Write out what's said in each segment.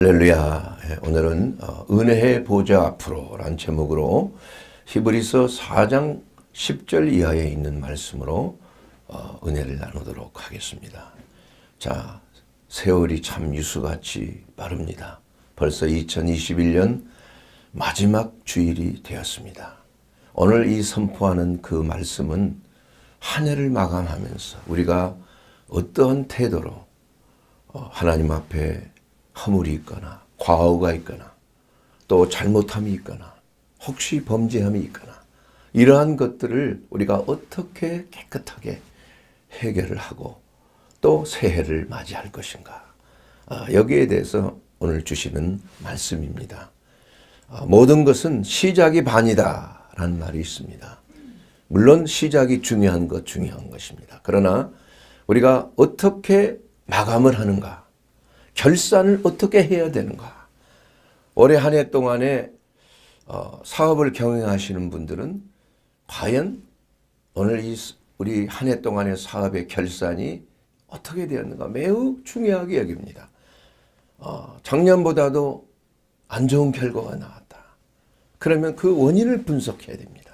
할렐루야. 예, 오늘은 어, 은혜의 보좌 앞으로 라는 제목으로 히브리서 4장 10절 이하에 있는 말씀으로 어, 은혜를 나누도록 하겠습니다. 자, 세월이 참 유수같이 빠릅니다. 벌써 2021년 마지막 주일이 되었습니다. 오늘 이 선포하는 그 말씀은 한 해를 마감하면서 우리가 어떠 태도로 어, 하나님 앞에 허물이 있거나 과오가 있거나 또 잘못함이 있거나 혹시 범죄함이 있거나 이러한 것들을 우리가 어떻게 깨끗하게 해결을 하고 또 새해를 맞이할 것인가 아, 여기에 대해서 오늘 주시는 말씀입니다. 아, 모든 것은 시작이 반이다 라는 말이 있습니다. 물론 시작이 중요한 것 중요한 것입니다. 그러나 우리가 어떻게 마감을 하는가 결산을 어떻게 해야 되는가. 올해 한 해 동안에 어, 사업을 경영하시는 분들은 과연 오늘 이 우리 한 해 동안의 사업의 결산이 어떻게 되었는가 매우 중요하게 여깁니다. 어, 작년보다도 안 좋은 결과가 나왔다. 그러면 그 원인을 분석해야 됩니다.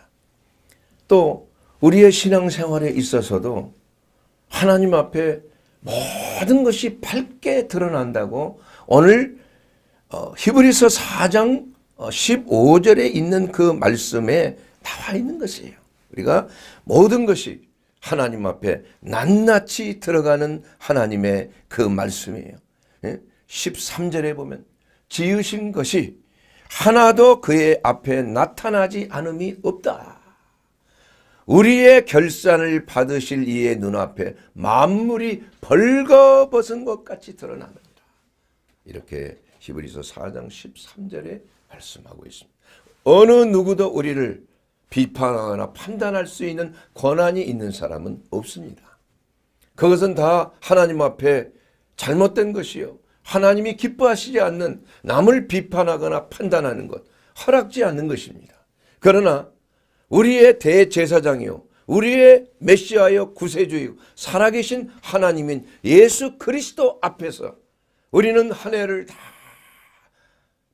또 우리의 신앙생활에 있어서도 하나님 앞에 모든 것이 밝게 드러난다고 오늘 어, 히브리서 4장 15절에 어, 있는 그 말씀에 나와 있는 것이에요. 우리가 모든 것이 하나님 앞에 낱낱이 들어가는 하나님의 그 말씀이에요. 13절에 예? 보면 지으신 것이 하나도 그의 앞에 나타나지 않음이 없다. 우리의 결산을 받으실 이의 눈앞에 만물이 벌거벗은 것 같이 드러납니다. 이렇게 히브리서 4장 13절에 말씀하고 있습니다. 어느 누구도 우리를 비판하거나 판단할 수 있는 권한이 있는 사람은 없습니다. 그것은 다 하나님 앞에 잘못된 것이요. 하나님이 기뻐하시지 않는 남을 비판하거나 판단하는 것, 허락지 않는 것입니다. 그러나 우리의 대제사장이요 우리의 메시아여 구세주이고 살아계신 하나님인 예수 그리스도 앞에서 우리는 한 해를 다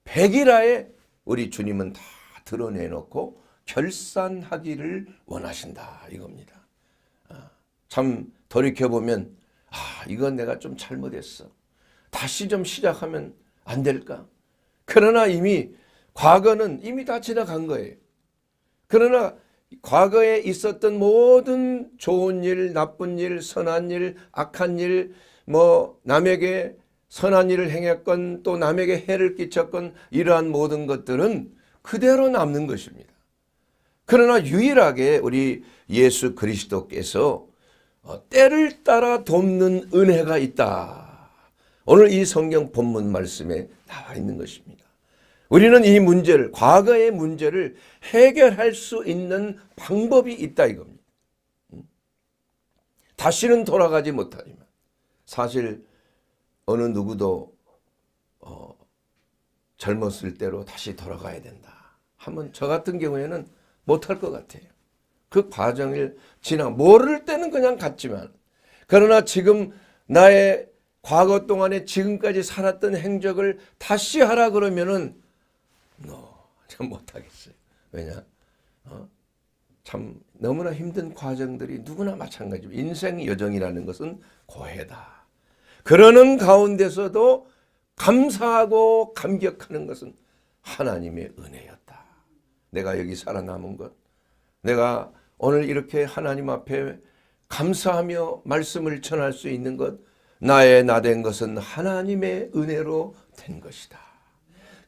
백일하에 우리 주님은 다 드러내놓고 결산하기를 원하신다 이겁니다. 아, 참 돌이켜보면 아 이건 내가 좀 잘못했어. 다시 좀 시작하면 안 될까? 그러나 이미 과거는 이미 다 지나간 거예요. 그러나 과거에 있었던 모든 좋은 일, 나쁜 일, 선한 일, 악한 일, 뭐 남에게 선한 일을 행했건 또 남에게 해를 끼쳤건 이러한 모든 것들은 그대로 남는 것입니다. 그러나 유일하게 우리 예수 그리스도께서 어, 때를 따라 돕는 은혜가 있다. 오늘 이 성경 본문 말씀에 나와 있는 것입니다. 우리는 이 문제를 과거의 문제를 해결할 수 있는 방법이 있다 이겁니다. 다시는 돌아가지 못하지만 사실 어느 누구도 어, 젊었을 때로 다시 돌아가야 된다. 하면 저 같은 경우에는 못할 것 같아요. 그 과정을 지나 모를 때는 그냥 갔지만 그러나 지금 나의 과거 동안에 지금까지 살았던 행적을 다시 하라 그러면은 참 못하겠어요. 왜냐? 어? 참 너무나 힘든 과정들이 누구나 마찬가지입 인생 여정이라는 것은 고해다. 그러는 가운데서도 감사하고 감격하는 것은 하나님의 은혜였다. 내가 여기 살아남은 것, 내가 오늘 이렇게 하나님 앞에 감사하며 말씀을 전할 수 있는 것, 나의 나 된 것은 하나님의 은혜로 된 것이다.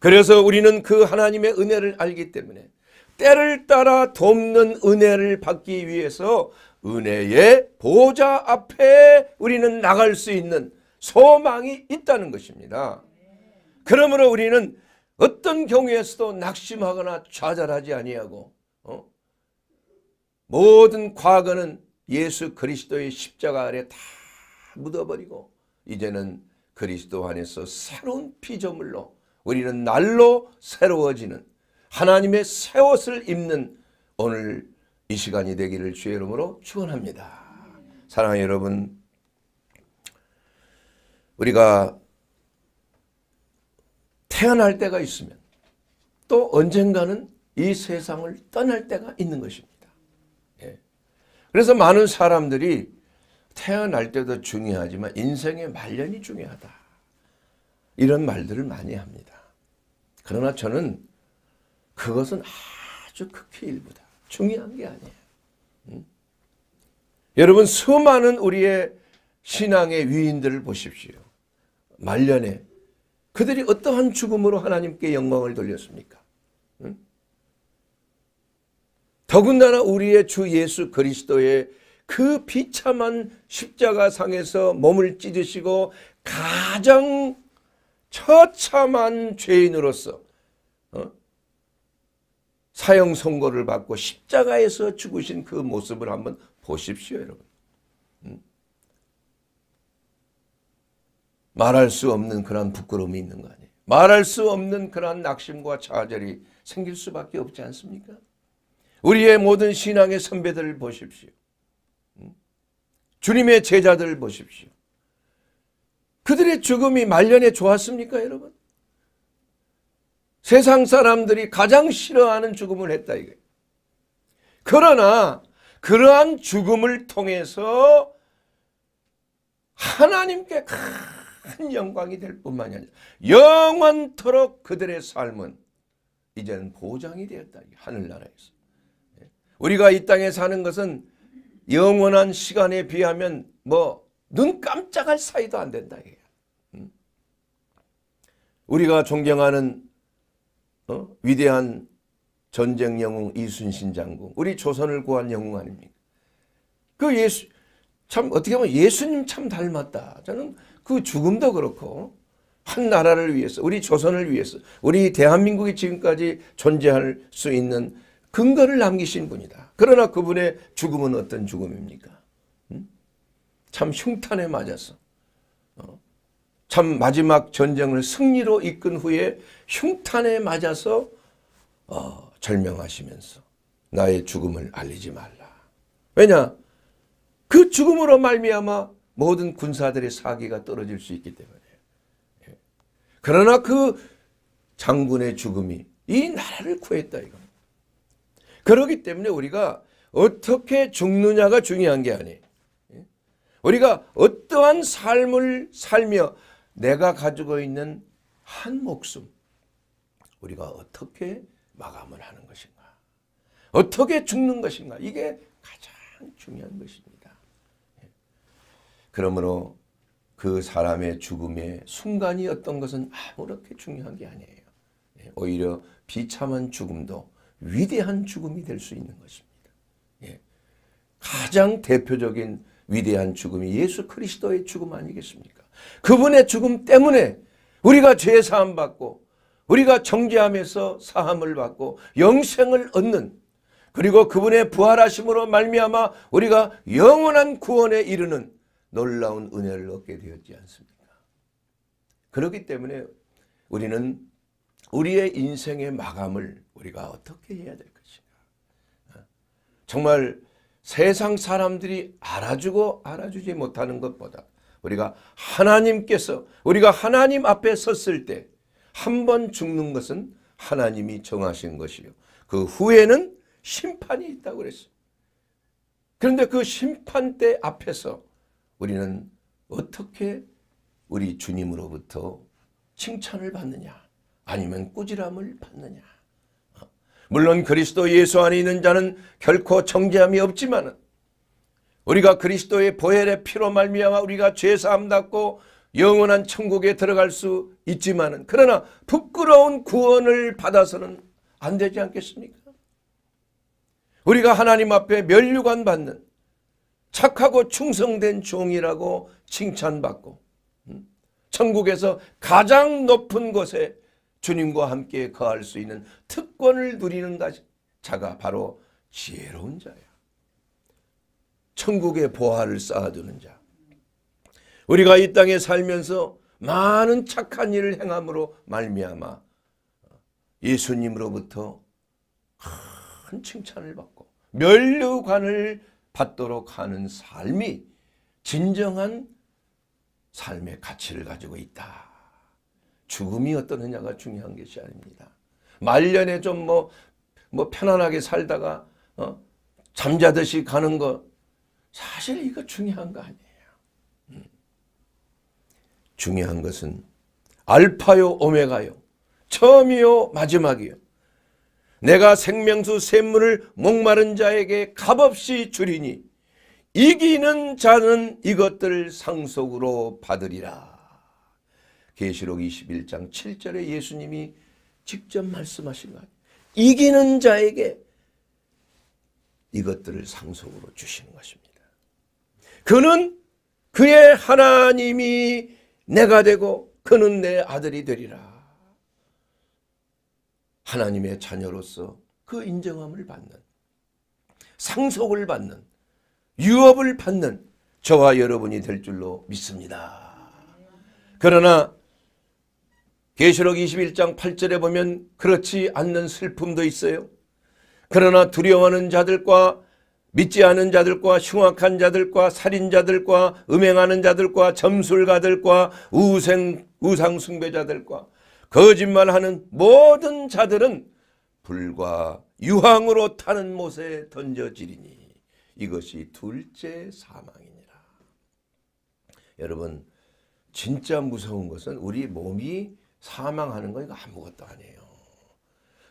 그래서 우리는 그 하나님의 은혜를 알기 때문에 때를 따라 돕는 은혜를 받기 위해서 은혜의 보좌 앞에 우리는 나갈 수 있는 소망이 있다는 것입니다. 그러므로 우리는 어떤 경우에서도 낙심하거나 좌절하지 아니하고 어? 모든 과거는 예수 그리스도의 십자가 아래 다 묻어버리고 이제는 그리스도 안에서 새로운 피조물로 우리는 날로 새로워지는 하나님의 새 옷을 입는 오늘 이 시간이 되기를 주의 이름으로 축원합니다. 사랑하는 여러분 우리가 태어날 때가 있으면 또 언젠가는 이 세상을 떠날 때가 있는 것입니다. 예. 그래서 많은 사람들이 태어날 때도 중요하지만 인생의 말년이 중요하다. 이런 말들을 많이 합니다. 그러나 저는 그것은 아주 극히 일부다. 중요한 게 아니에요. 음? 여러분 수많은 우리의 신앙의 위인들을 보십시오. 말년에 그들이 어떠한 죽음으로 하나님께 영광을 돌렸습니까? 음? 더군다나 우리의 주 예수 그리스도의 그 비참한 십자가 상에서 몸을 찢으시고 가장 처참한 죄인으로서 어? 사형 선고를 받고 십자가에서 죽으신 그 모습을 한번 보십시오, 여러분. 음? 말할 수 없는 그런 부끄러움이 있는 거 아니에요. 말할 수 없는 그런 낙심과 좌절이 생길 수밖에 없지 않습니까? 우리의 모든 신앙의 선배들을 보십시오. 음? 주님의 제자들을 보십시오. 그들의 죽음이 말년에 좋았습니까 여러분? 세상 사람들이 가장 싫어하는 죽음을 했다 이거예요. 그러나 그러한 죽음을 통해서 하나님께 큰 영광이 될 뿐만이 아니라 영원토록 그들의 삶은 이제는 보장이 되었다. 하늘나라에서. 예? 우리가 이 땅에 사는 것은 영원한 시간에 비하면 뭐 눈 깜짝할 사이도 안 된다. 이게. 우리가 존경하는 어? 위대한 전쟁 영웅 이순신 장군 우리 조선을 구한 영웅 아닙니까? 그 예수 참 어떻게 보면 예수님 참 닮았다. 저는 그 죽음도 그렇고 한 나라를 위해서 우리 조선을 위해서 우리 대한민국이 지금까지 존재할 수 있는 근거를 남기신 분이다. 그러나 그분의 죽음은 어떤 죽음입니까? 음? 참 흉탄에 맞아서 참 마지막 전쟁을 승리로 이끈 후에 흉탄에 맞아서 어, 절명하시면서 나의 죽음을 알리지 말라. 왜냐? 그 죽음으로 말미암아 모든 군사들의 사기가 떨어질 수 있기 때문에. 예. 그러나 그 장군의 죽음이 이 나라를 구했다 이거 그렇기 때문에 우리가 어떻게 죽느냐가 중요한 게 아니에요. 예? 우리가 어떠한 삶을 살며 내가 가지고 있는 한 목숨 우리가 어떻게 마감을 하는 것인가 어떻게 죽는 것인가 이게 가장 중요한 것입니다. 예. 그러므로 그 사람의 죽음의 순간이 어떤 것은 아무렇게 중요한 게 아니에요. 예. 오히려 비참한 죽음도 위대한 죽음이 될 수 있는 것입니다. 예. 가장 대표적인 위대한 죽음이 예수 그리스도의 죽음 아니겠습니까? 그분의 죽음 때문에 우리가 죄 사함 받고 우리가 정죄함에서 사함을 받고 영생을 얻는 그리고 그분의 부활하심으로 말미암아 우리가 영원한 구원에 이르는 놀라운 은혜를 얻게 되었지 않습니까? 그렇기 때문에 우리는 우리의 인생의 마감을 우리가 어떻게 해야 될 것인가? 정말 세상 사람들이 알아주고 알아주지 못하는 것보다 우리가 하나님께서 우리가 하나님 앞에 섰을 때 한 번 죽는 것은 하나님이 정하신 것이요. 그 후에는 심판이 있다고 그랬어요. 그런데 그 심판대 앞에서 우리는 어떻게 우리 주님으로부터 칭찬을 받느냐 아니면 꾸지람을 받느냐 어? 물론 그리스도 예수 안에 있는 자는 결코 정죄함이 없지만 우리가 그리스도의 보혈의 피로 말미암아 우리가 죄 사함 받고 영원한 천국에 들어갈 수 있지만은 그러나 부끄러운 구원을 받아서는 안 되지 않겠습니까? 우리가 하나님 앞에 면류관 받는 착하고 충성된 종이라고 칭찬받고 음, 천국에서 가장 높은 곳에 주님과 함께 거할 수 있는 특권을 누리는 자가 바로 지혜로운 자예요. 천국의 보화를 쌓아두는 자. 우리가 이 땅에 살면서 많은 착한 일을 행함으로 말미암아 예수님으로부터 큰 칭찬을 받고 멸류관을 받도록 하는 삶이 진정한 삶의 가치를 가지고 있다. 죽음이 어떠느냐가 중요한 것이 아닙니다. 말년에 좀 뭐뭐 뭐 편안하게 살다가 어? 잠자듯이 가는 것 사실 이거 중요한 거 아니에요. 음. 중요한 것은 알파요 오메가요. 처음이요 마지막이요. 내가 생명수 샘물을 목마른 자에게 값없이 주리니 이기는 자는 이것들 상속으로 받으리라. 계시록 21장 7절에 예수님이 직접 말씀하신 것 이기는 자에게 이것들을 상속으로 주시는 것입니다. 그는 그의 하나님이 내가 되고 그는 내 아들이 되리라. 하나님의 자녀로서 그 인정함을 받는 상속을 받는 유업을 받는 저와 여러분이 될 줄로 믿습니다. 그러나 계시록 21장 8절에 보면 그렇지 않는 슬픔도 있어요. 그러나 두려워하는 자들과 믿지 않은 자들과 흉악한 자들과 살인자들과 음행하는 자들과 점술가들과 우생, 우상숭배자들과 거짓말하는 모든 자들은 불과 유황으로 타는 못에 던져지리니 이것이 둘째 사망이니라. 여러분 진짜 무서운 것은 우리 몸이 사망하는 거 이거 아무것도 아니에요.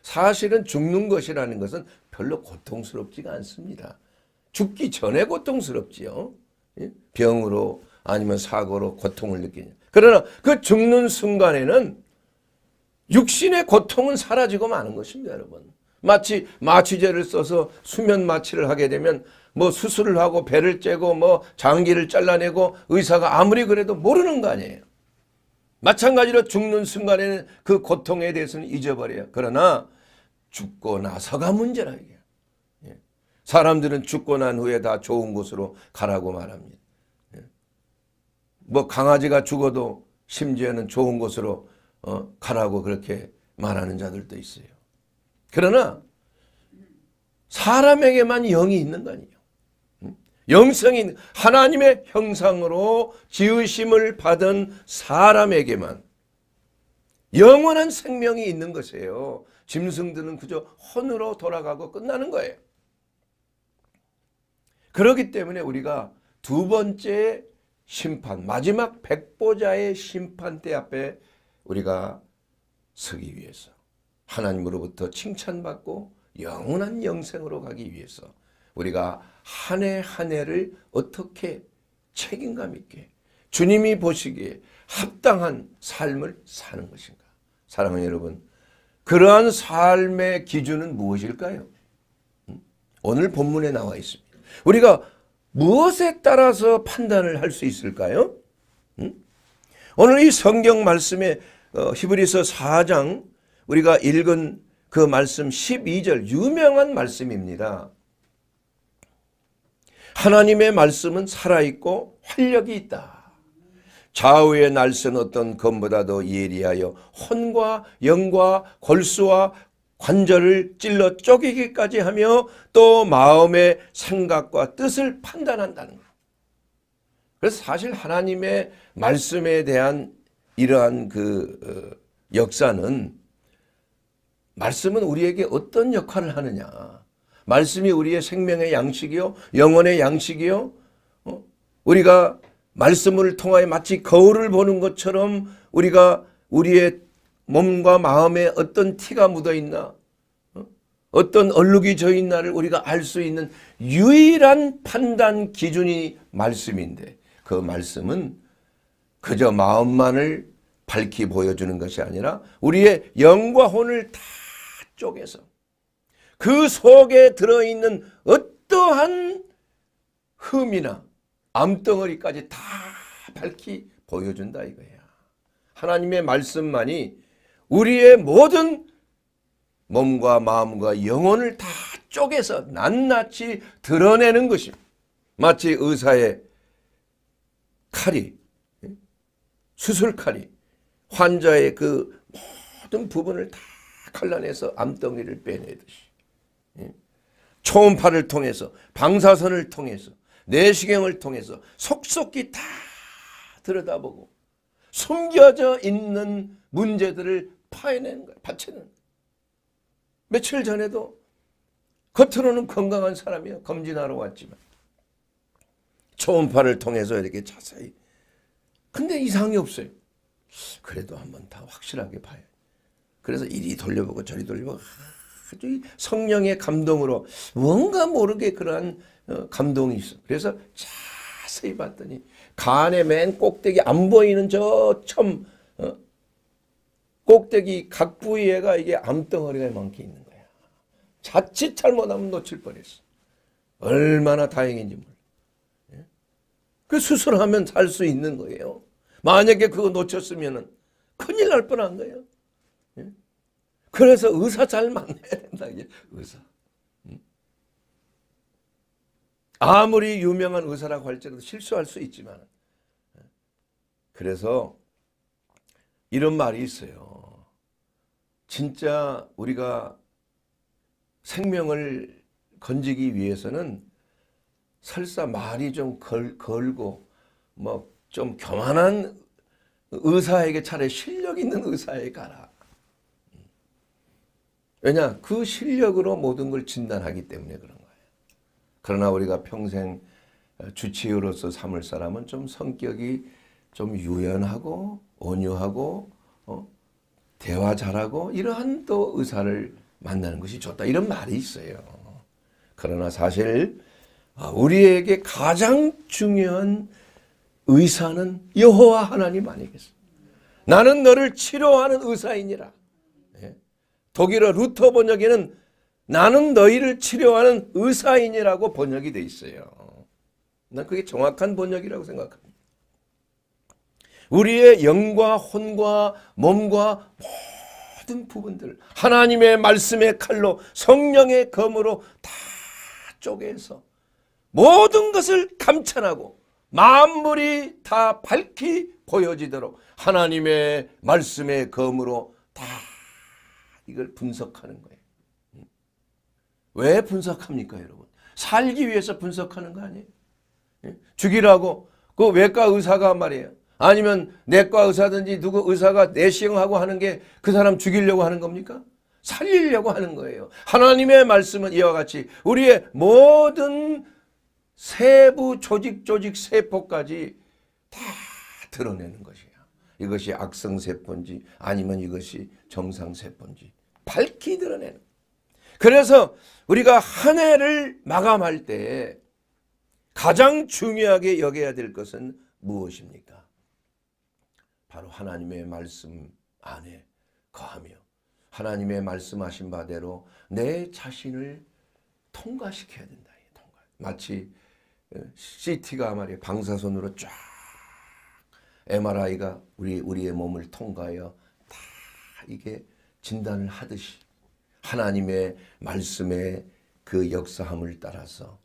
사실은 죽는 것이라는 것은 별로 고통스럽지가 않습니다. 죽기 전에 고통스럽지요. 예? 병으로 아니면 사고로 고통을 느끼냐. 그러나 그 죽는 순간에는 육신의 고통은 사라지고 마는 것입니다, 여러분. 마치 마취제를 써서 수면 마취를 하게 되면 뭐 수술을 하고 배를 째고 뭐 장기를 잘라내고 의사가 아무리 그래도 모르는 거 아니에요. 마찬가지로 죽는 순간에는 그 고통에 대해서는 잊어버려요. 그러나 죽고 나서가 문제라 이게. 사람들은 죽고 난 후에 다 좋은 곳으로 가라고 말합니다. 예. 뭐 강아지가 죽어도 심지어는 좋은 곳으로 어, 가라고 그렇게 말하는 자들도 있어요. 그러나 사람에게만 영이 있는 거 아니에요. 음? 영성인 하나님의 형상으로 지으심을 받은 사람에게만 영원한 생명이 있는 것이에요. 짐승들은 그저 혼으로 돌아가고 끝나는 거예요. 그렇기 때문에 우리가 두 번째 심판, 마지막 백보자의 심판대 앞에 우리가 서기 위해서 하나님으로부터 칭찬받고 영원한 영생으로 가기 위해서 우리가 한 해 한 해를 어떻게 책임감 있게 주님이 보시기에 합당한 삶을 사는 것인가. 사랑하는 여러분, 그러한 삶의 기준은 무엇일까요? 오늘 본문에 나와 있습니다. 우리가 무엇에 따라서 판단을 할 수 있을까요? 응? 오늘 이 성경 말씀에 어, 히브리서 4장 우리가 읽은 그 말씀 12절 유명한 말씀입니다. 하나님의 말씀은 살아있고 활력이 있다. 좌우의 날선 어떤 검보다도 예리하여 혼과 영과 골수와 관절을 찔러 쪼개기까지 하며 또 마음의 생각과 뜻을 판단한다는 것. 그래서 사실 하나님의 말씀에 대한 이러한 그 어, 역사는 말씀은 우리에게 어떤 역할을 하느냐. 말씀이 우리의 생명의 양식이요. 영혼의 양식이요. 어? 우리가 말씀을 통하여 마치 거울을 보는 것처럼 우리가 우리의 몸과 마음에 어떤 티가 묻어있나 어? 어떤 얼룩이 져있나를 우리가 알 수 있는 유일한 판단 기준이 말씀인데 그 말씀은 그저 마음만을 밝히 보여주는 것이 아니라 우리의 영과 혼을 다 쪼개서 그 속에 들어있는 어떠한 흠이나 암덩어리까지 다 밝히 보여준다 이거야. 하나님의 말씀만이 우리의 모든 몸과 마음과 영혼을 다 쪼개서 낱낱이 드러내는 것이 마치 의사의 칼이 수술칼이 환자의 그 모든 부분을 다 칼라내서 암덩이를 빼내듯이 예? 초음파를 통해서 방사선을 통해서 내시경을 통해서 속속히 다 들여다보고 숨겨져 있는 문제들을 파해내는 거야. 받쳐내는 며칠 전에도 겉으로는 건강한 사람이야. 검진하러 왔지만. 초음파를 통해서 이렇게 자세히. 근데 이상이 없어요. 그래도 한번 다 확실하게 봐요. 그래서 이리 돌려보고 저리 돌려보고 아주 성령의 감동으로 뭔가 모르게 그러한 어, 감동이 있어. 그래서 자세히 봤더니 간의 맨 꼭대기 안 보이는 저 첨, 어, 꼭대기 각 부위에가 이게 암덩어리가 많게 있는 거야. 자칫 잘못하면 놓칠 뻔했어. 얼마나 다행인지 몰라. 예? 그 수술하면 살 수 있는 거예요. 만약에 그거 놓쳤으면 큰일 날 뻔한 거예요. 예? 그래서 의사 잘 만나야 된다. 의사. 음? 아무리 유명한 의사라고 할지라도 실수할 수 있지만 예? 그래서 이런 말이 있어요. 진짜 우리가 생명을 건지기 위해서는 설사 말이 좀 걸, 걸고 뭐좀 교만한 의사에게 차라리 실력 있는 의사에 가라. 왜냐 그 실력으로 모든 걸 진단하기 때문에 그런 거예요. 그러나 우리가 평생 주치의로서 삼을 사람은 좀 성격이 좀 유연하고 온유하고 어? 대화 잘하고 이러한 또 의사를 만나는 것이 좋다 이런 말이 있어요. 그러나 사실 아, 우리에게 가장 중요한 의사는 여호와 하나님 아니겠어. 나는 너를 치료하는 의사이니라. 예? 독일어 루터 번역에는 나는 너희를 치료하는 의사이니라고 번역이 돼 있어요. 난 그게 정확한 번역이라고 생각합니다. 우리의 영과 혼과 몸과 모든 부분들 하나님의 말씀의 칼로 성령의 검으로 다 쪼개서 모든 것을 감찰하고 만물이 다 밝히 보여지도록 하나님의 말씀의 검으로 다 이걸 분석하는 거예요. 왜 분석합니까 여러분? 살기 위해서 분석하는 거 아니에요? 예? 죽이라고 그 외과 의사가 말이에요. 아니면 내과 의사든지 누구 의사가 내시경하고 하는 게 그 사람 죽이려고 하는 겁니까? 살리려고 하는 거예요. 하나님의 말씀은 이와 같이 우리의 모든 세부 조직 조직 세포까지 다 드러내는 것이야. 이것이 악성세포인지 아니면 이것이 정상세포인지 밝히 드러내는 그래서 우리가 한 해를 마감할 때 가장 중요하게 여겨야 될 것은 무엇입니까? 바로 하나님의 말씀 안에 거하며 하나님의 말씀하신 바대로 내 자신을 통과시켜야 된다. 통과. 마치 CT가 어, 말이 방사선으로 쫙 MRI가 우리 우리의 몸을 통과하여 다 이게 진단을 하듯이 하나님의 말씀의 그 역사함을 따라서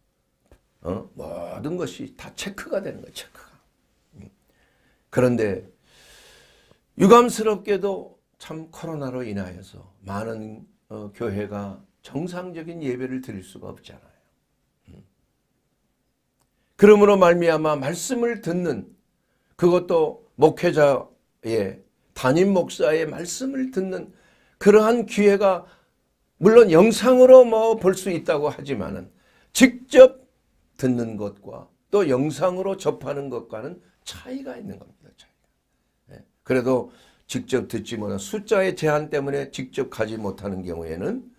어? 모든 것이 다 체크가 되는 거예요. 체크가. 음. 그런데 유감스럽게도 참 코로나로 인하여서 많은 어, 교회가 정상적인 예배를 드릴 수가 없잖아요. 음. 그러므로 말미암아 말씀을 듣는 그것도 목회자의 담임 목사의 말씀을 듣는 그러한 기회가 물론 영상으로 뭐 볼 수 있다고 하지만은 직접 듣는 것과 또 영상으로 접하는 것과는 차이가 있는 겁니다. 차이. 그래도 직접 듣지 못한 숫자의 제한 때문에 직접 가지 못하는 경우에는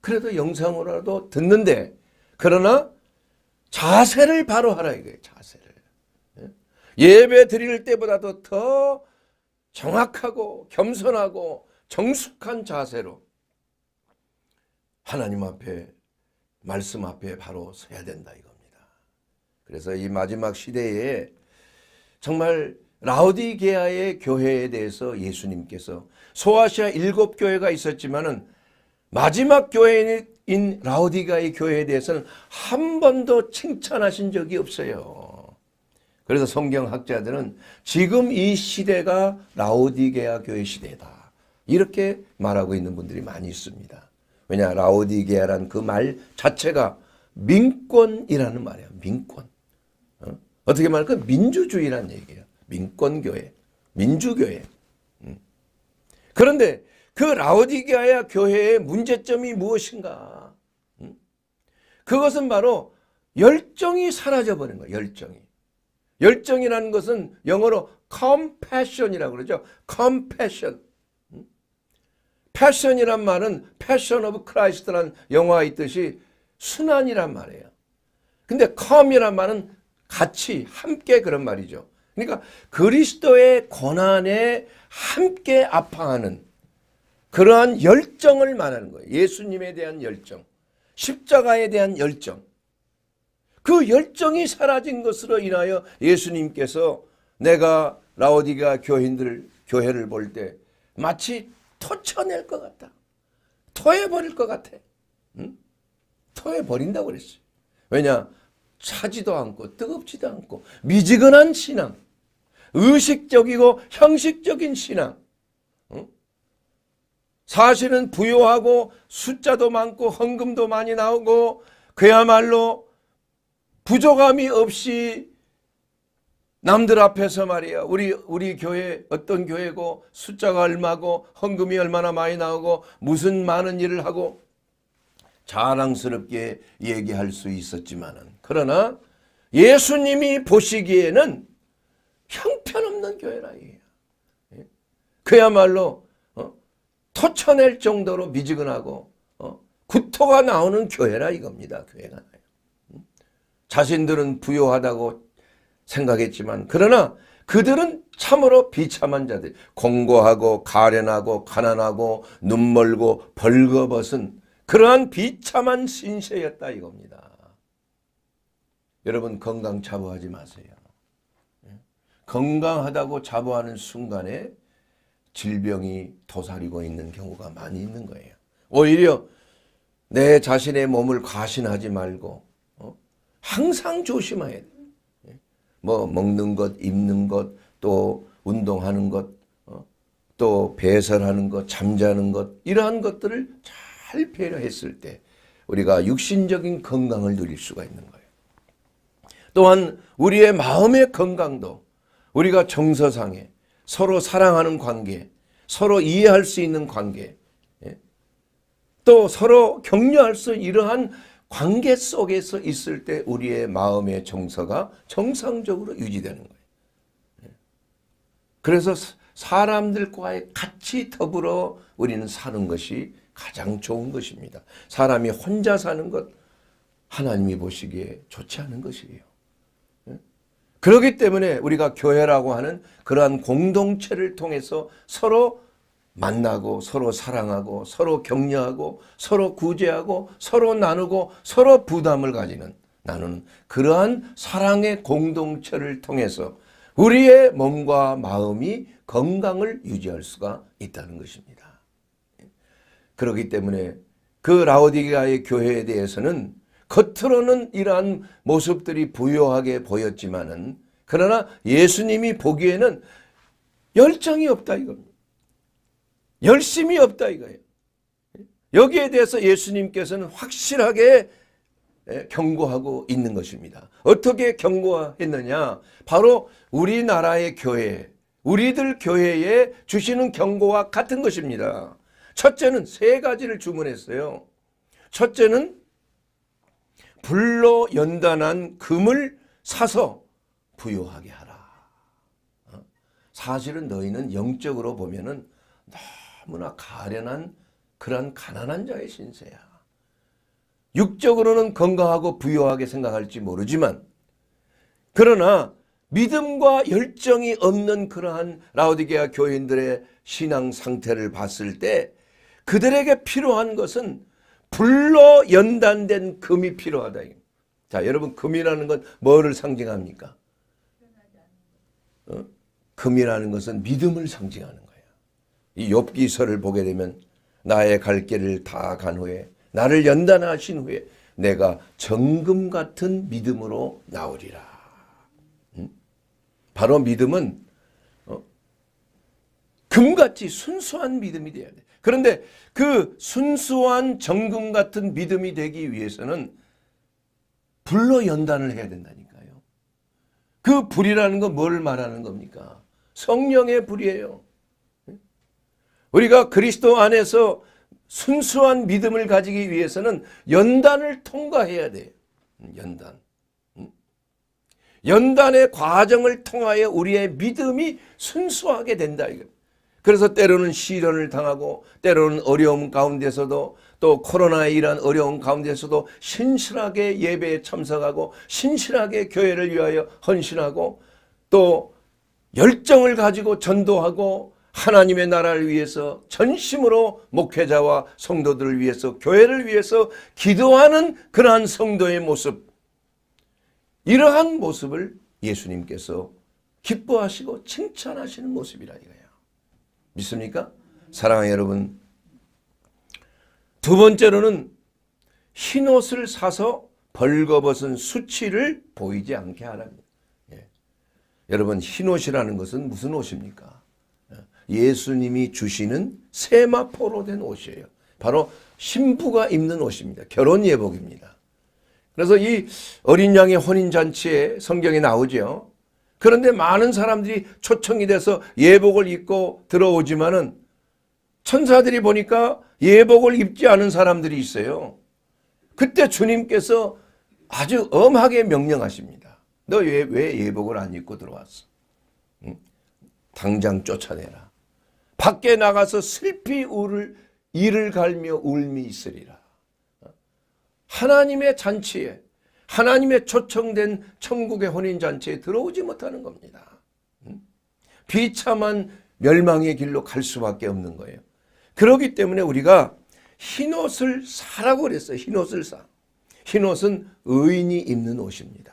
그래도 영상으로라도 듣는데 그러나 자세를 바로 하라 이거예요. 자세를. 예? 예배 드릴 때보다도 더 정확하고 겸손하고 정숙한 자세로 하나님 앞에 말씀 앞에 바로 서야 된다 이겁니다. 그래서 이 마지막 시대에 정말 라우디게아의 교회에 대해서 예수님께서 소아시아 일곱 교회가 있었지만은 마지막 교회인 라우디가의 교회에 대해서는 한 번도 칭찬하신 적이 없어요. 그래서 성경학자들은 지금 이 시대가 라우디게아 교회 시대다. 이렇게 말하고 있는 분들이 많이 있습니다. 왜냐 라우디게아란 그 말 자체가 민권이라는 말이야. 민권. 어? 떻게 말할까? 민주주의란 얘기예요. 민권교회, 민주교회. 음. 그런데 그 라오디게아야 교회의 문제점이 무엇인가? 음. 그것은 바로 열정이 사라져버린 거예요. 열정이. 열정이라는 것은 영어로 compassion이라고 그러죠. compassion. 패션이란 음. 말은 패션 오브 크라이스트는 영화에 있듯이 순환이란 말이에요. 근데 컴이란 말은 같이 함께 그런 말이죠. 그러니까 그리스도의 고난에 함께 아파하는 그러한 열정을 말하는 거예요. 예수님에 대한 열정, 십자가에 대한 열정. 그 열정이 사라진 것으로 인하여 예수님께서 내가 라오디가 교인들 교회를 볼 때 마치 토쳐낼 것 같다. 토해버릴 것 같아. 응? 토해버린다고 그랬어요. 왜냐? 차지도 않고 뜨겁지도 않고 미지근한 신앙, 의식적이고 형식적인 신앙. 사실은 부요하고 숫자도 많고 헌금도 많이 나오고 그야말로 부족함이 없이 남들 앞에서 말이야 우리 우리 교회 어떤 교회고 숫자가 얼마고 헌금이 얼마나 많이 나오고 무슨 많은 일을 하고 자랑스럽게 얘기할 수있었지만 그러나 예수님이 보시기에는 형편없는 교회라 이에요. 예? 그야말로 어? 터쳐낼 정도로 미지근하고 어? 구토가 나오는 교회라 이겁니다. 교회가 음? 자신들은 부요하다고 생각했지만 그러나 그들은 참으로 비참한 자들 공고하고 가련하고 가난하고 눈멀고 벌거벗은 그러한 비참한 신세였다 이겁니다. 여러분 건강 자부하지 마세요. 예? 건강하다고 자부하는 순간에 질병이 도사리고 있는 경우가 많이 있는 거예요. 오히려 내 자신의 몸을 과신하지 말고 어? 항상 조심해야 돼. 예? 뭐 먹는 것, 입는 것, 또 운동하는 것, 어? 또 배설하는 것, 잠자는 것 이러한 것들을 잘 탈피했을 때 우리가 육신적인 건강을 누릴 수가 있는 거예요. 또한 우리의 마음의 건강도 우리가 정서상에 서로 사랑하는 관계, 서로 이해할 수 있는 관계, 예? 또 서로 격려할 수 이러한 관계 속에서 있을 때 우리의 마음의 정서가 정상적으로 유지되는 거예요. 예? 그래서 사람들과의 같이 더불어 우리는 사는 것이 가장 좋은 것입니다. 사람이 혼자 사는 것 하나님이 보시기에 좋지 않은 것이에요. 예? 그렇기 때문에 우리가 교회라고 하는 그러한 공동체를 통해서 서로 만나고 서로 사랑하고 서로 격려하고 서로 구제하고 서로 나누고 서로 부담을 가지는 나는 그러한 사랑의 공동체를 통해서 우리의 몸과 마음이 건강을 유지할 수가 있다는 것입니다. 그렇기 때문에 그 라오디가의 교회에 대해서는 겉으로는 이러한 모습들이 부여하게 보였지만은 그러나 예수님이 보기에는 열정이 없다 이겁니다. 열심이 없다 이거예요. 여기에 대해서 예수님께서는 확실하게 예, 경고하고 있는 것입니다. 어떻게 경고했느냐? 바로 우리나라의 교회, 우리들 교회에 주시는 경고와 같은 것입니다. 첫째는 세 가지를 주문했어요. 첫째는 불로 연단한 금을 사서 부유하게 하라. 어? 사실은 너희는 영적으로 보면은 너무나 가련한 그러 가난한 자의 신세야. 육적으로는 건강하고 부유하게 생각할지 모르지만 그러나 믿음과 열정이 없는 그러한 라우디게아 교인들의 신앙 상태를 봤을 때 그들에게 필요한 것은 불로 연단된 금이 필요하다. 자 여러분 금이라는 건 뭐를 상징합니까? 어? 금이라는 것은 믿음을 상징하는 거예이 욥기서를 보게 되면 나의 갈 길을 다 간 후에 나를 연단하신 후에 내가 정금 같은 믿음으로 나오리라. 음? 바로 믿음은 어? 금같이 순수한 믿음이 돼야 돼. 그런데 그 순수한 정금 같은 믿음이 되기 위해서는 불로 연단을 해야 된다니까요. 그 불이라는 건 뭘 말하는 겁니까? 성령의 불이에요. 우리가 그리스도 안에서 순수한 믿음을 가지기 위해서는 연단을 통과해야 돼요. 연단. 연단의 과정을 통하여 우리의 믿음이 순수하게 된다. 이거. 그래서 때로는 시련을 당하고 때로는 어려움 가운데서도 또 코로나에 이런 어려움 가운데서도 신실하게 예배에 참석하고 신실하게 교회를 위하여 헌신하고 또 열정을 가지고 전도하고 하나님의 나라를 위해서 전심으로 목회자와 성도들을 위해서 교회를 위해서 기도하는 그러한 성도의 모습 이러한 모습을 예수님께서 기뻐하시고 칭찬하시는 모습이라 이거요 믿습니까? 사랑하는 여러분. 두 번째로는 흰옷을 사서 벌거벗은 수치를 보이지 않게 하랍니 예. 여러분 흰옷이라는 것은 무슨 옷입니까? 예. 예수님이 주시는 세마포로 된 옷이에요. 바로 신부가 입는 옷입니다. 결혼 예복입니다. 그래서 이 어린 양의 혼인잔치에 성경에 나오죠. 그런데 많은 사람들이 초청이 돼서 예복을 입고 들어오지만은 천사들이 보니까 예복을 입지 않은 사람들이 있어요. 그때 주님께서 아주 엄하게 명령하십니다. 너왜왜 예복을 안 입고 들어왔어? 당장 쫓아내라. 밖에 나가서 슬피 울을 이를 갈며 울미 있으리라. 하나님의 잔치에 하나님의 초청된 천국의 혼인잔치에 들어오지 못하는 겁니다. 비참한 멸망의 길로 갈 수밖에 없는 거예요. 그렇기 때문에 우리가 흰옷을 사라고 그랬어요. 흰옷을 사. 흰옷은 의인이 입는 옷입니다.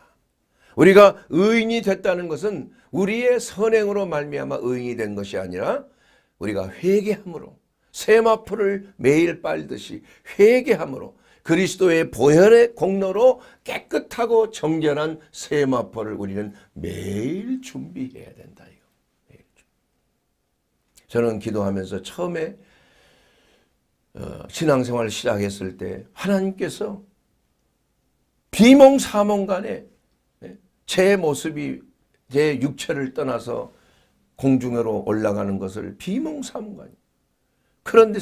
우리가 의인이 됐다는 것은 우리의 선행으로 말미암아 의인이 된 것이 아니라 우리가 회개함으로 세마포를 매일 빨듯이 회개함으로 그리스도의 보혈의 공로로 깨끗하고 정결한 세마포를 우리는 매일 준비해야 된다. 이거. 매일. 저는 기도하면서 처음에 어, 신앙생활을 시작했을 때 하나님께서 비몽사몽간에 예, 제 모습이 제 육체를 떠나서 공중으로 올라가는 것을 비몽사몽간 그런데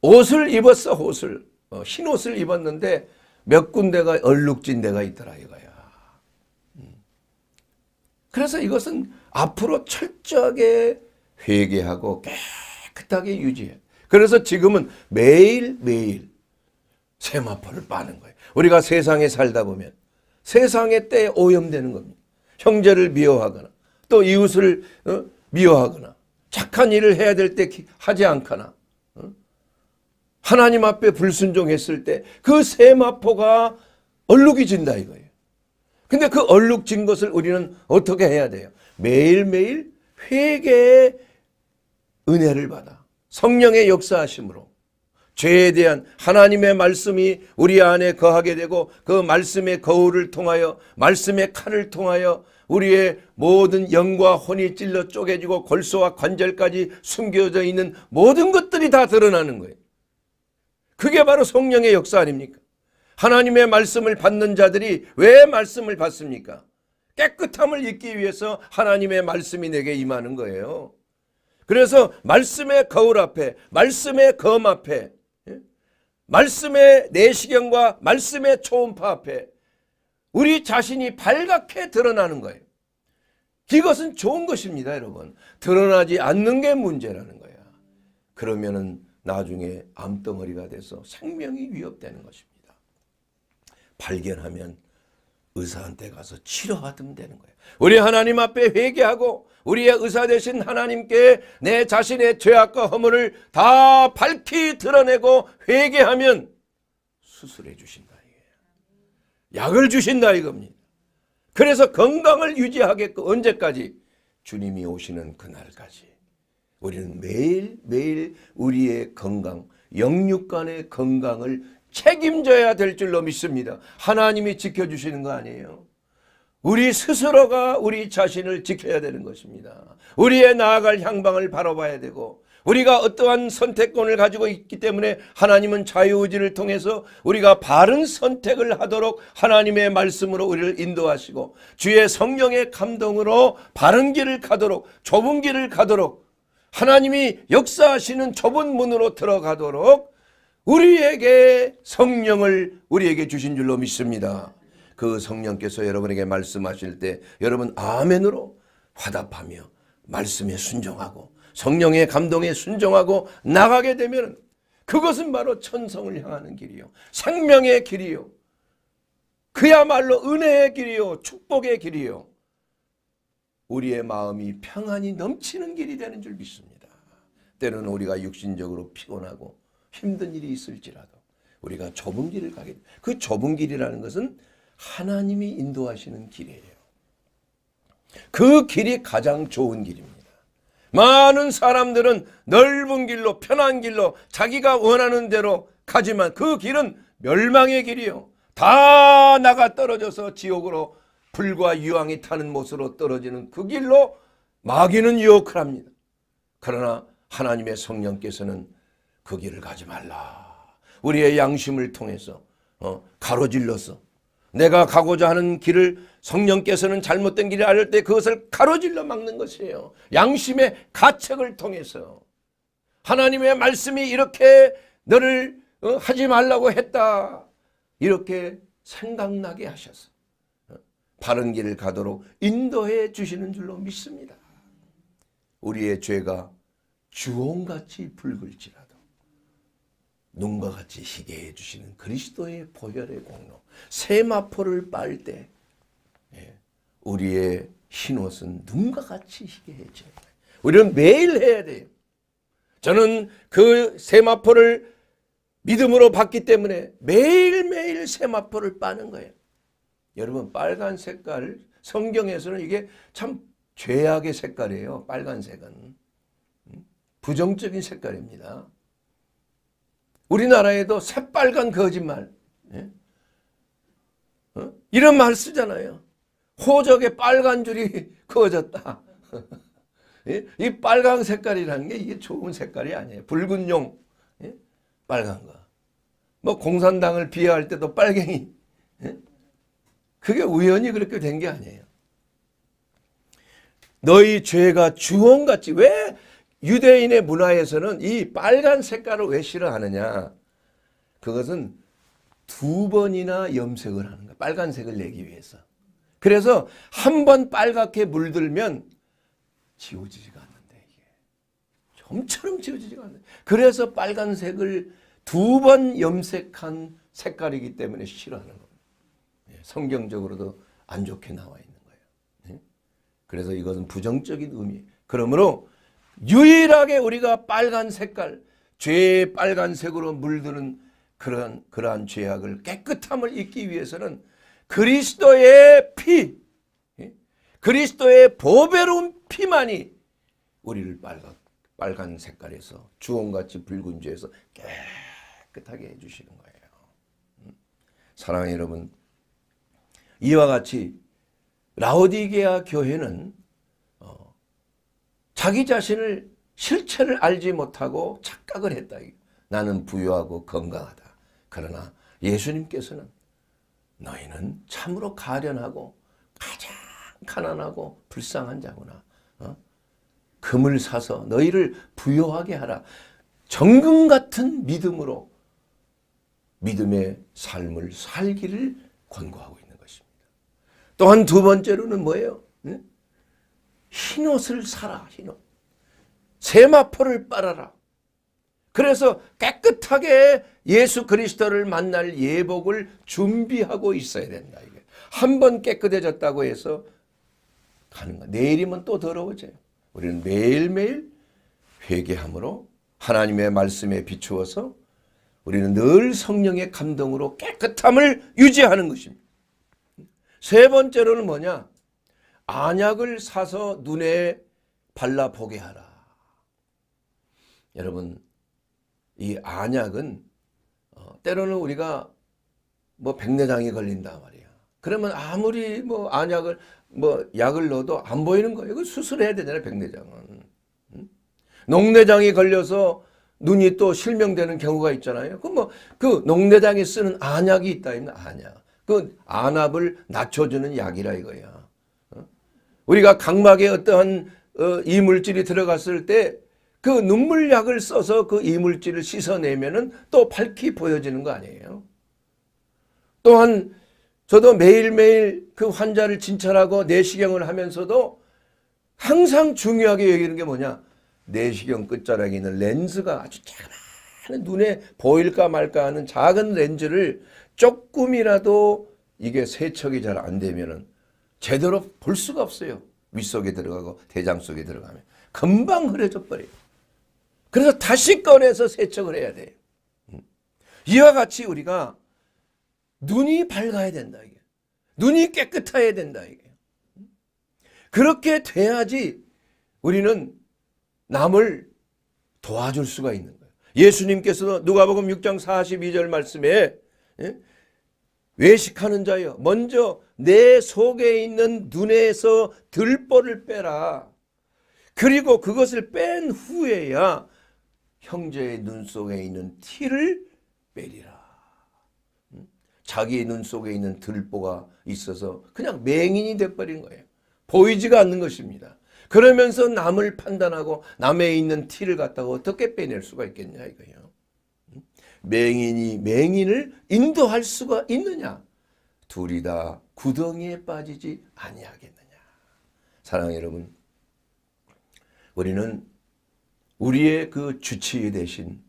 옷을 입었어 옷을 어, 흰옷을 입었는데 몇 군데가 얼룩진 데가 있더라 이거야. 음. 그래서 이것은 앞으로 철저하게 회개하고 깨끗하게 유지해. 그래서 지금은 매일매일 세마포를 빠는 거예요. 우리가 세상에 살다 보면 세상의 때에 오염되는 겁니다. 형제를 미워하거나 또 이웃을 어? 미워하거나 착한 일을 해야 될 때 하지 않거나 하나님 앞에 불순종했을 때 그세 마포가 얼룩이진다 이거예요. 근데 그 얼룩진 것을 우리는 어떻게 해야 돼요? 매일매일 회개의 은혜를 받아 성령의 역사하심으로 죄에 대한 하나님의 말씀이 우리 안에 거하게 되고 그 말씀의 거울을 통하여 말씀의 칼을 통하여 우리의 모든 영과 혼이 찔러 쪼개지고 골수와 관절까지 숨겨져 있는 모든 것들이 다 드러나는 거예요. 그게 바로 성령의 역사 아닙니까? 하나님의 말씀을 받는 자들이 왜 말씀을 받습니까? 깨끗함을 잊기 위해서 하나님의 말씀이 내게 임하는 거예요. 그래서 말씀의 거울 앞에, 말씀의 검 앞에, 예? 말씀의 내시경과 말씀의 초음파 앞에 우리 자신이 발갛게 드러나는 거예요. 이것은 좋은 것입니다, 여러분. 드러나지 않는 게 문제라는 거야. 그러면은 나중에 암덩어리가 돼서 생명이 위협되는 것입니다. 발견하면 의사한테 가서 치료받으면 되는 거예요. 우리 하나님 앞에 회개하고 우리의 의사 되신 하나님께 내 자신의 죄악과 허물을 다 밝히 드러내고 회개하면 수술해 주신다. 약을 주신다 이겁니다. 그래서 건강을 유지하겠고 언제까지? 주님이 오시는 그날까지. 우리는 매일매일 우리의 건강, 영육간의 건강을 책임져야 될 줄로 믿습니다. 하나님이 지켜주시는 거 아니에요. 우리 스스로가 우리 자신을 지켜야 되는 것입니다. 우리의 나아갈 향방을 바라봐야 되고 우리가 어떠한 선택권을 가지고 있기 때문에 하나님은 자유의지를 통해서 우리가 바른 선택을 하도록 하나님의 말씀으로 우리를 인도하시고 주의 성령의 감동으로 바른 길을 가도록 좁은 길을 가도록 하나님이 역사하시는 좁은 문으로 들어가도록 우리에게 성령을 우리에게 주신 줄로 믿습니다. 그 성령께서 여러분에게 말씀하실 때 여러분 아멘으로 화답하며 말씀에 순종하고 성령의 감동에 순종하고 나가게 되면 그것은 바로 천성을 향하는 길이요. 생명의 길이요. 그야말로 은혜의 길이요. 축복의 길이요. 우리의 마음이 평안이 넘치는 길이 되는 줄 믿습니다. 때로는 우리가 육신적으로 피곤하고 힘든 일이 있을지라도 우리가 좁은 길을 가게 그 좁은 길이라는 것은 하나님이 인도하시는 길이에요. 그 길이 가장 좋은 길입니다. 많은 사람들은 넓은 길로 편한 길로 자기가 원하는 대로 가지만 그 길은 멸망의 길이요. 다 나가 떨어져서 지옥으로 불과 유황이 타는 못으로 떨어지는 그 길로 마귀는 유혹을 합니다. 그러나 하나님의 성령께서는 그 길을 가지 말라. 우리의 양심을 통해서 어, 가로질러서 내가 가고자 하는 길을 성령께서는 잘못된 길이 아닐 때 그것을 가로질러 막는 것이에요. 양심의 가책을 통해서 하나님의 말씀이 이렇게 너를 어, 하지 말라고 했다. 이렇게 생각나게 하셔서 바른 길을 가도록 인도해 주시는 줄로 믿습니다. 우리의 죄가 주홍같이 붉을지라도 눈과 같이 희게 해주시는 그리스도의 보혈의 공로 세마포를 빨때 예, 우리의 흰옷은 눈과 같이 희게 해져요. 우리는 매일 해야 돼요. 저는 그 세마포를 믿음으로 받기 때문에 매일매일 세마포를 빠는 거예요. 여러분 빨간 색깔 성경에서는 이게 참 죄악의 색깔이에요. 빨간색은. 음? 부정적인 색깔입니다. 우리나라에도 새빨간 거짓말 예? 어? 이런 말 쓰잖아요. 호적에 빨간 줄이 그어졌다. 예? 이 빨간 색깔이라는 게 이게 좋은 색깔이 아니에요. 붉은 용 예? 빨간 거. 뭐 공산당을 비하할 때도 빨갱이 예? 그게 우연히 그렇게 된 게 아니에요. 너희 죄가 주원같이 왜 유대인의 문화에서는 이 빨간 색깔을 왜 싫어하느냐. 그것은 두 번이나 염색을 하는 거야. 빨간색을 내기 위해서. 그래서 한 번 빨갛게 물들면 지워지지가 않는데 이게. 점처럼 지워지지가 않는데. 그래서 빨간색을 두 번 염색한 색깔이기 때문에 싫어하는 거야. 성경적으로도 안 좋게 나와 있는 거예요. 네? 그래서 이것은 부정적인 의미. 그러므로 유일하게 우리가 빨간 색깔, 죄의 빨간색으로 물드는 그런 그러한 죄악을 깨끗함을 잊기 위해서는 그리스도의 피, 예? 그리스도의 보배로운 피만이 우리를 빨간 빨간 색깔에서 주홍같이 붉은 죄에서 깨끗하게 해주시는 거예요. 음? 사랑 여러분 이와 같이 라오디게아 교회는 어, 자기 자신을 실체를 알지 못하고 착각을 했다. 나는 부유하고 건강하다. 그러나 예수님께서는 너희는 참으로 가련하고 가장 가난하고 불쌍한 자구나. 어? 금을 사서 너희를 부유하게 하라. 정금 같은 믿음으로 믿음의 삶을 살기를 권고하고 있다. 또한 두 번째로는 뭐예요? 흰옷을 사라 흰옷. 세마포를 빨아라. 그래서 깨끗하게 예수 그리스도를 만날 예복을 준비하고 있어야 된다. 이게 한 번 깨끗해졌다고 해서 가는 거. 내일이면 또 더러워져요. 우리는 매일매일 회개함으로 하나님의 말씀에 비추어서 우리는 늘 성령의 감동으로 깨끗함을 유지하는 것입니다. 세 번째로는 뭐냐? 안약을 사서 눈에 발라보게 하라. 여러분 이 안약은 어, 때로는 우리가 뭐 백내장이 걸린다 말이야. 그러면 아무리 뭐 안약을 뭐 약을 넣어도 안 보이는 거예요. 이거 수술해야 되잖아요. 백내장은. 응? 농내장이 걸려서 눈이 또 실명되는 경우가 있잖아요. 그럼 뭐 그 농내장이 쓰는 안약이 있다. 안약. 그 안압을 낮춰주는 약이라 이거야. 어? 우리가 각막에 어떠한 어, 이물질이 들어갔을 때 그 눈물약을 써서 그 이물질을 씻어내면 은또 밝히 보여지는 거 아니에요. 또한 저도 매일매일 그 환자를 진찰하고 내시경을 하면서도 항상 중요하게 여기는 게 뭐냐. 내시경 끝자락에 있는 렌즈가 아주 작은 눈에 보일까 말까 하는 작은 렌즈를 조금이라도 이게 세척이 잘 안 되면은 제대로 볼 수가 없어요. 윗속에 들어가고 대장 속에 들어가면 금방 흐려져 버려요. 그래서 다시 꺼내서 세척을 해야 돼요. 음. 이와 같이 우리가 눈이 밝아야 된다 이게. 눈이 깨끗해야 된다 이게. 음. 그렇게 돼야지 우리는 남을 도와줄 수가 있는 거예요. 예수님께서도 누가복음 6장 42절 말씀에 예? 외식하는 자여 먼저 내 속에 있는 눈에서 들보를 빼라. 그리고 그것을 뺀 후에야 형제의 눈 속에 있는 티를 빼리라. 음? 자기의 눈 속에 있는 들보가 있어서 그냥 맹인이 돼버린 거예요. 보이지가 않는 것입니다. 그러면서 남을 판단하고 남에 있는 티를 갖다가 어떻게 빼낼 수가 있겠냐 이거예요. 맹인이 맹인을 인도할 수가 있느냐? 둘이 다 구덩이에 빠지지 아니하겠느냐? 사랑 여러분, 우리는 우리의 그 주치 대신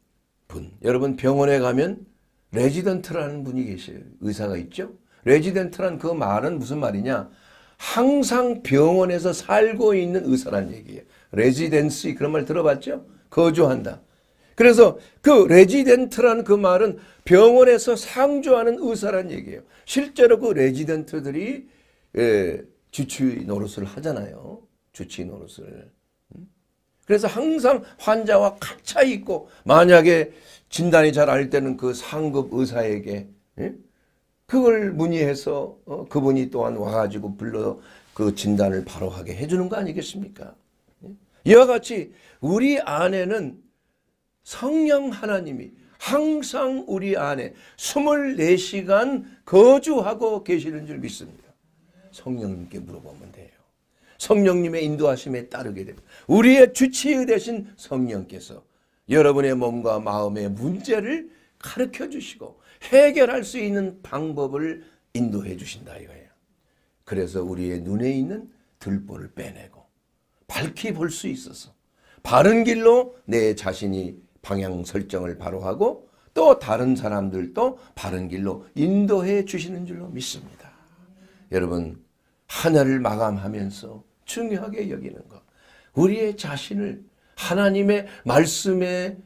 분, 여러분 병원에 가면 레지던트라는 분이 계세요. 의사가 있죠? 레지던트란 그 말은 무슨 말이냐? 항상 병원에서 살고 있는 의사란 얘기예요. 레지던시 그런 말 들어봤죠? 거주한다. 그래서 그 레지던트라는 그 말은 병원에서 상주하는 의사란 얘기예요. 실제로 그 레지던트들이 예, 주치 노릇을 하잖아요. 주치 노릇을. 음? 그래서 항상 환자와 갇혀 있고 만약에 진단이 잘알 때는 그 상급 의사에게 예? 그걸 문의해서 어, 그분이 또한 와가지고 불러 그 진단을 바로 하게 해주는 거 아니겠습니까? 예? 이와 같이 우리 안에는 성령 하나님이 항상 우리 안에 24시간 거주하고 계시는 줄 믿습니다. 성령님께 물어보면 돼요. 성령님의 인도하심에 따르게 됩니다. 우리의 주치의 대신 성령께서 여러분의 몸과 마음의 문제를 가르쳐 주시고 해결할 수 있는 방법을 인도해 주신다 이거예요. 그래서 우리의 눈에 있는 들보를 빼내고 밝히 볼 수 있어서 바른 길로 내 자신이 방향 설정을 바로 하고 또 다른 사람들도 바른 길로 인도해 주시는 줄로 믿습니다. 여러분 한 해를 마감하면서 중요하게 여기는 것 우리의 자신을 하나님의 말씀의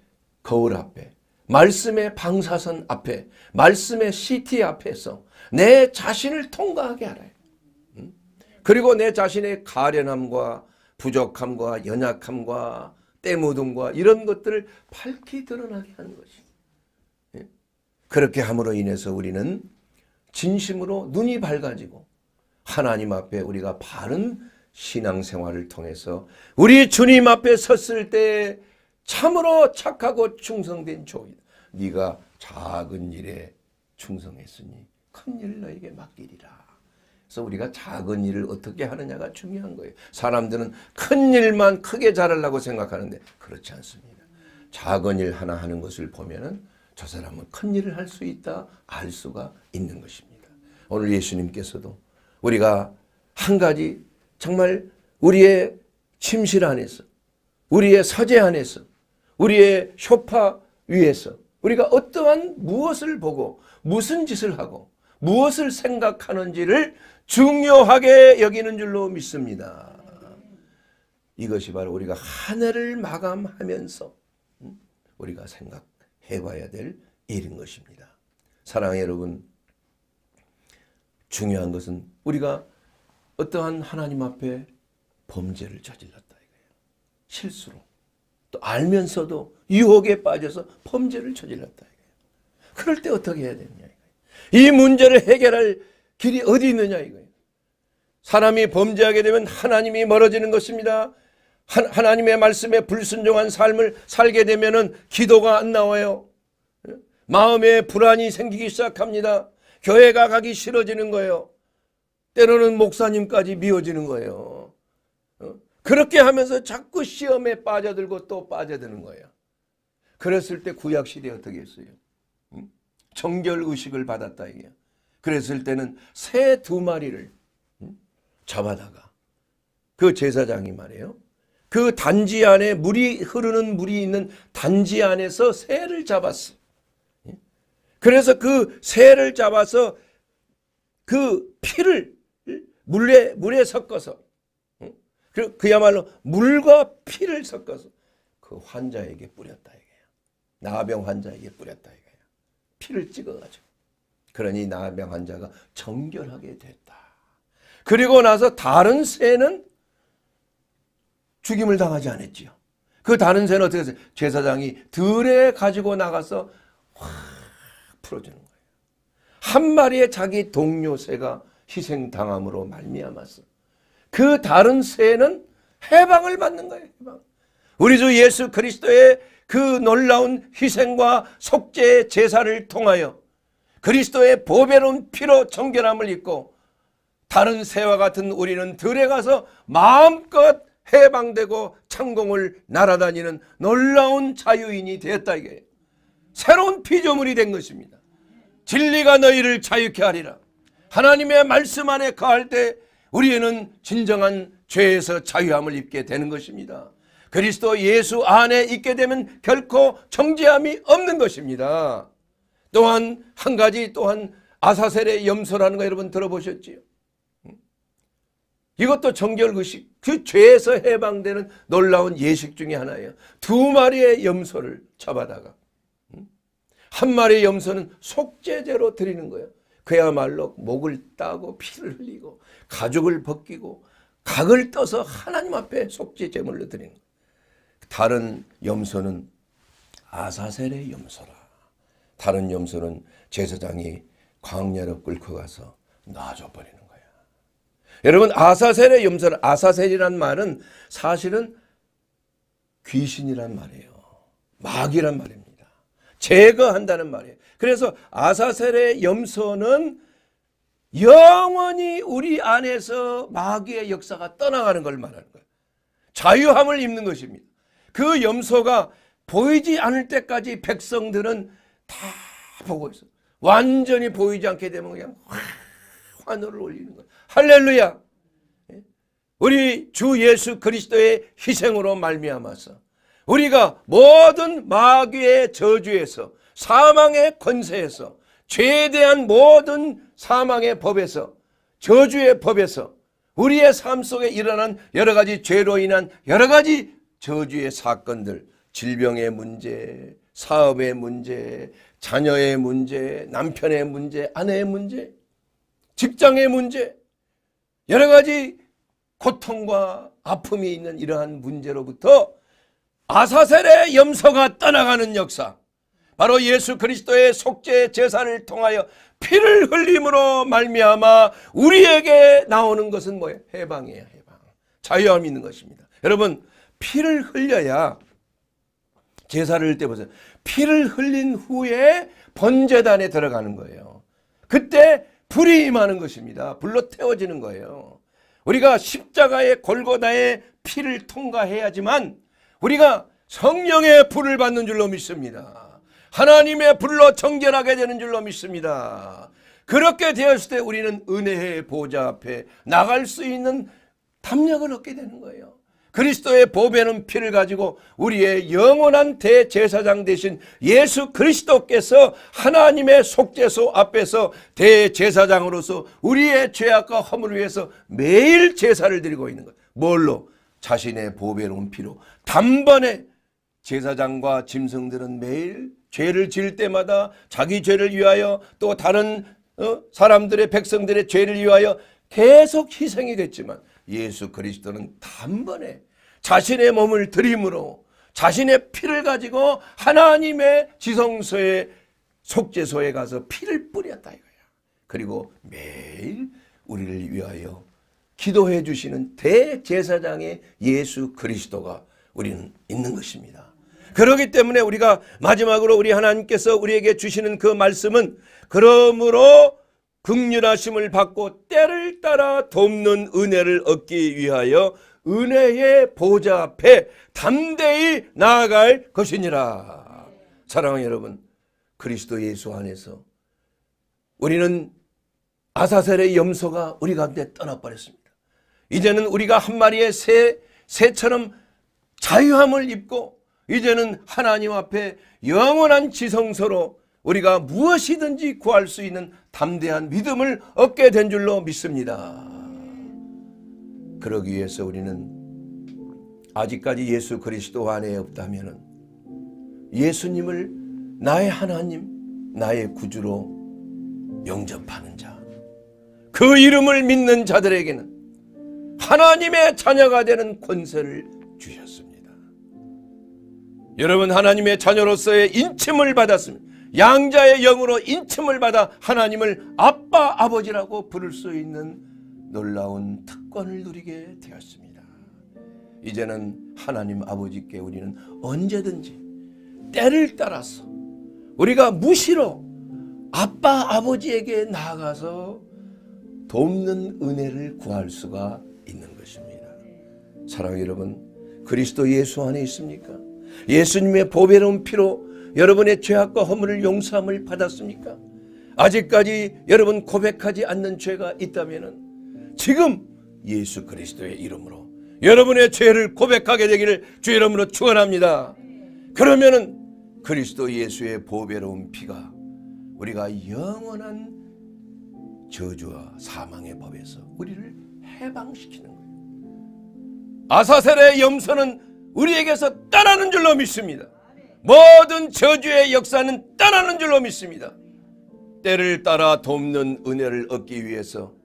거울 앞에 말씀의 방사선 앞에 말씀의 CT 앞에서 내 자신을 통과하게 하래 그리고 내 자신의 가련함과 부족함과 연약함과 때무둠과 이런 것들을 밝히 드러나게 하는 것이 예? 그렇게 함으로 인해서 우리는 진심으로 눈이 밝아지고 하나님 앞에 우리가 바른 신앙생활을 통해서 우리 주님 앞에 섰을 때 참으로 착하고 충성된 종이다. 네가 작은 일에 충성했으니 큰 일 너에게 맡기리라. 그래서 우리가 작은 일을 어떻게 하느냐가 중요한 거예요. 사람들은 큰 일만 크게 잘하려고 생각하는데 그렇지 않습니다. 작은 일 하나 하는 것을 보면은 저 사람은 큰 일을 할 수 있다 알 수가 있는 것입니다. 오늘 예수님께서도 우리가 한 가지 정말 우리의 침실 안에서 우리의 서재 안에서 우리의 쇼파 위에서 우리가 어떠한 무엇을 보고 무슨 짓을 하고 무엇을 생각하는지를 중요하게 여기는 줄로 믿습니다. 이것이 바로 우리가 한 해를 마감하면서 음, 우리가 생각해 봐야 될 일인 것입니다. 사랑해 여러분, 중요한 것은 우리가 어떠한 하나님 앞에 범죄를 저질렀다 이거예요. 실수로. 또 알면서도 유혹에 빠져서 범죄를 저질렀다 이거예요. 그럴 때 어떻게 해야 되느냐 이거예요. 이 문제를 해결할 길이 어디 있느냐 이거예요. 사람이 범죄하게 되면 하나님이 멀어지는 것입니다. 하, 나님의 말씀에 불순종한 삶을 살게 되면은 기도가 안 나와요. 예? 마음에 불안이 생기기 시작합니다. 교회가 가기 싫어지는 거예요. 때로는 목사님까지 미워지는 거예요. 어? 그렇게 하면서 자꾸 시험에 빠져들고 또 빠져드는 거예요. 그랬을 때 구약시대 어떻게 했어요? 정결의식을 받았다 이게 그랬을 때는 새 두 마리를 음? 잡아다가 그 제사장이 말이에요. 그 단지 안에 물이 흐르는 물이 있는 단지 안에서 새를 잡았어. 요 예? 그래서 그 새를 잡아서 그 피를 물에 물에 섞어서 예? 그 그야말로 물과 피를 섞어서 그 환자에게 뿌렸다 이거야. 나병 환자에게 뿌렸다 이거야. 피를 찍어 가지고 그러니 나병 환자가 정결하게 됐다. 그리고 나서 다른 새는 죽임을 당하지 않았지요. 그 다른 새는 어떻게 했어요? 제사장이 들에 가지고 나가서 확 풀어주는 거예요. 한 마리의 자기 동료 새가 희생당함으로 말미암았어. 그 다른 새는 해방을 받는 거예요. 해방. 우리 주 예수 그리스도의 그 놀라운 희생과 속죄 제사를 통하여 그리스도의 보배로운 피로 청결함을 입고 다른 새와 같은 우리는 들에 가서 마음껏 해방되고 창공을 날아다니는 놀라운 자유인이 되었다 이게 새로운 피조물이 된 것입니다. 진리가 너희를 자유케 하리라. 하나님의 말씀 안에 가할 때 우리는 진정한 죄에서 자유함을 입게 되는 것입니다. 그리스도 예수 안에 있게 되면 결코 정죄함이 없는 것입니다. 또한 한 가지 또한 아사셀의 염소라는 거 여러분 들어보셨지요? 이것도 정결의식 그 죄에서 해방되는 놀라운 예식 중의 하나예요. 두 마리의 염소를 잡아다가 한 마리의 염소는 속죄제로 드리는 거예요. 그야말로 목을 따고 피를 흘리고 가죽을 벗기고 각을 떠서 하나님 앞에 속죄 제물로 드리는 거예요. 다른 염소는 아사셀의 염소라. 다른 염소는 제사장이 광야로 끌고 가서 놔줘 버리는 거야. 여러분 아사셀의 염소는 아사셀이란 말은 사실은 귀신이란 말이에요. 마귀란 말입니다. 제거한다는 말이에요. 그래서 아사셀의 염소는 영원히 우리 안에서 마귀의 역사가 떠나가는 걸 말하는 거예요. 자유함을 입는 것입니다. 그 염소가 보이지 않을 때까지 백성들은 다 보고 있어. 완전히 보이지 않게 되면 그냥 환호를 올리는 거야. 할렐루야. 예? 우리 주 예수 그리스도의 희생으로 말미암아서 우리가 모든 마귀의 저주에서 사망의 권세에서 죄에 대한 모든 사망의 법에서 저주의 법에서 우리의 삶 속에 일어난 여러 가지 죄로 인한 여러 가지 저주의 사건들, 질병의 문제, 사업의 문제, 자녀의 문제, 남편의 문제, 아내의 문제, 직장의 문제, 여러 가지 고통과 아픔이 있는 이러한 문제로부터 아사셀의 염소가 떠나가는 역사. 바로 예수 그리스도의 속죄 제사를 통하여 피를 흘림으로 말미암아 우리에게 나오는 것은 뭐예요? 해방이에요. 해방. 자유함이 있는 것입니다. 여러분 피를 흘려야 제사를 때 보세요. 피를 흘린 후에 번제단에 들어가는 거예요. 그때 불이 임하는 것입니다. 불로 태워지는 거예요. 우리가 십자가의 골고다의 피를 통과해야지만 우리가 성령의 불을 받는 줄로 믿습니다. 하나님의 불로 정결하게 되는 줄로 믿습니다. 그렇게 되었을 때 우리는 은혜의 보좌 앞에 나갈 수 있는 담력을 얻게 되는 거예요. 그리스도의 보배는 피를 가지고 우리의 영원한 대제사장 되신 예수 그리스도께서 하나님의 속죄소 앞에서 대제사장으로서 우리의 죄악과 허물을 위해서 매일 제사를 드리고 있는 것. 뭘로? 자신의 보배로운 피로. 단번에 제사장과 짐승들은 매일 죄를 지을 때마다 자기 죄를 위하여 또 다른 어, 사람들의 백성들의 죄를 위하여 계속 희생이 됐지만 예수 그리스도는 단번에 자신의 몸을 드림으로 자신의 피를 가지고 하나님의 지성소에 속죄소에 가서 피를 뿌렸다 이거야. 그리고 매일 우리를 위하여 기도해 주시는 대제사장의 예수 그리스도가 우리는 있는 것입니다. 그러기 때문에 우리가 마지막으로 우리 하나님께서 우리에게 주시는 그 말씀은 그러므로 극률하심을 받고 때를 따라 돕는 은혜를 얻기 위하여 은혜의 보좌 앞에 담대히 나아갈 것이니라. 사랑하는 여러분, 그리스도 예수 안에서 우리는 아사셀의 염소가 우리 가운데 떠나버렸습니다. 이제는 우리가 한 마리의 새, 새처럼 자유함을 입고 이제는 하나님 앞에 영원한 지성서로 우리가 무엇이든지 구할 수 있는 담대한 믿음을 얻게 된 줄로 믿습니다. 그러기 위해서 우리는 아직까지 예수 그리스도 안에 없다면 예수님을 나의 하나님, 나의 구주로 영접하는 자. 그 이름을 믿는 자들에게는 하나님의 자녀가 되는 권세를 주셨습니다. 여러분, 하나님의 자녀로서의 인침을 받았습니다. 양자의 영으로 인침을 받아 하나님을 아빠, 아버지라고 부를 수 있는 놀라운 특권을 누리게 되었습니다. 이제는 하나님 아버지께 우리는 언제든지 때를 따라서 우리가 무시로 아빠 아버지에게 나아가서 돕는 은혜를 구할 수가 있는 것입니다. 사랑 여러분, 그리스도 예수 안에 있습니까? 예수님의 보배로운 피로 여러분의 죄악과 허물을 용서함을 받았습니까? 아직까지 여러분 고백하지 않는 죄가 있다면은 지금 예수 그리스도의 이름으로 여러분의 죄를 고백하게 되기를 주 이름으로 축원합니다. 그러면은 그리스도 예수의 보배로운 피가 우리가 영원한 저주와 사망의 법에서 우리를 해방시키는 거예요. 아사셀의 염소는 우리에게서 떠나는 줄로 믿습니다. 모든 저주의 역사는 떠나는 줄로 믿습니다. 때를 따라 돕는 은혜를 얻기 위해서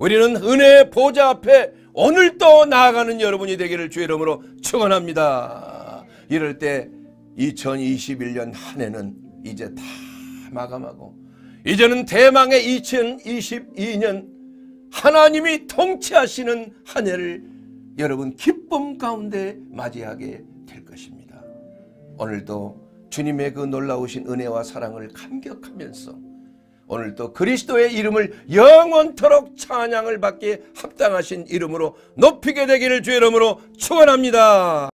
우리는 은혜의 보좌 앞에 오늘도 나아가는 여러분이 되기를 주의 이름으로 축원합니다. 이럴 때 2021년 한 해는 이제 다 마감하고 이제는 대망의 2022년 하나님이 통치하시는 한 해를 여러분 기쁨 가운데 맞이하게 될 것입니다. 오늘도 주님의 그 놀라우신 은혜와 사랑을 감격하면서 오늘도 그리스도의 이름을 영원토록 찬양을 받기에 합당하신 이름으로 높이게 되기를 주의 이름으로 축원합니다.